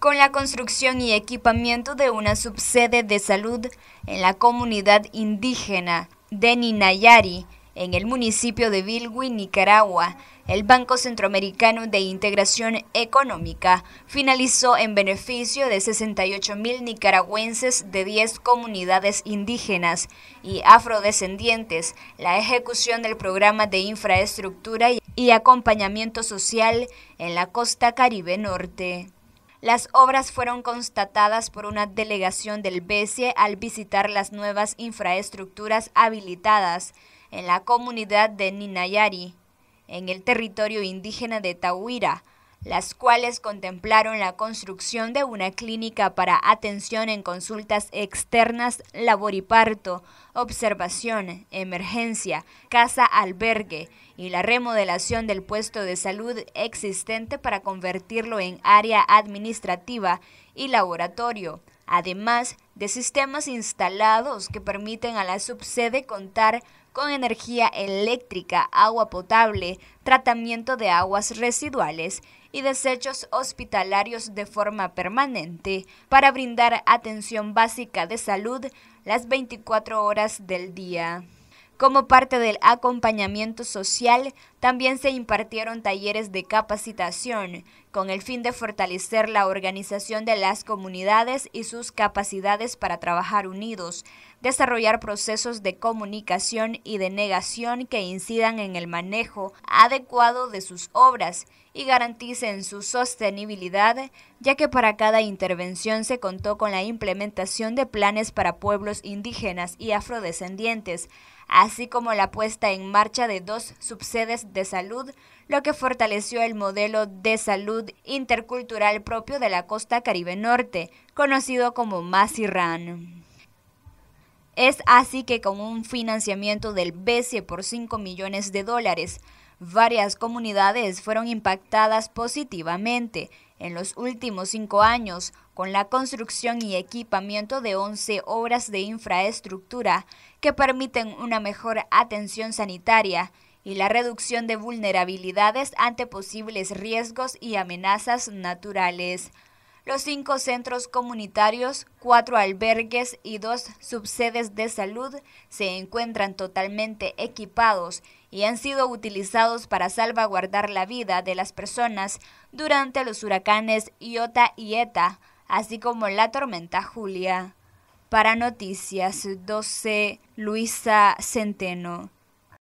con la construcción y equipamiento de una subsede de salud en la comunidad indígena de Ninayari, en el municipio de Bilwi, Nicaragua, el Banco Centroamericano de Integración Económica finalizó en beneficio de 68 mil nicaragüenses de 10 comunidades indígenas y afrodescendientes la ejecución del programa de infraestructura y acompañamiento social en la costa caribe norte. Las obras fueron constatadas por una delegación del BESIE al visitar las nuevas infraestructuras habilitadas en la comunidad de Ninayari, en el territorio indígena de Tauira, las cuales contemplaron la construcción de una clínica para atención en consultas externas, labor y parto, observación, emergencia, casa albergue y la remodelación del puesto de salud existente para convertirlo en área administrativa y laboratorio además de sistemas instalados que permiten a la subsede contar con energía eléctrica, agua potable, tratamiento de aguas residuales y desechos hospitalarios de forma permanente para brindar atención básica de salud las 24 horas del día. Como parte del acompañamiento social, también se impartieron talleres de capacitación con el fin de fortalecer la organización de las comunidades y sus capacidades para trabajar unidos, desarrollar procesos de comunicación y de negación que incidan en el manejo adecuado de sus obras y garanticen su sostenibilidad, ya que para cada intervención se contó con la implementación de planes para pueblos indígenas y afrodescendientes, así como la puesta en marcha de dos subsedes de salud, lo que fortaleció el modelo de salud intercultural propio de la costa caribe norte, conocido como MASIRAN. Es así que con un financiamiento del BCE por 5 millones de dólares, varias comunidades fueron impactadas positivamente en los últimos cinco años con la construcción y equipamiento de 11 obras de infraestructura que permiten una mejor atención sanitaria y la reducción de vulnerabilidades ante posibles riesgos y amenazas naturales. Los cinco centros comunitarios, cuatro albergues y dos subsedes de salud se encuentran totalmente equipados y han sido utilizados para salvaguardar la vida de las personas durante los huracanes Iota y Eta, así como la tormenta Julia. Para Noticias 12, Luisa Centeno.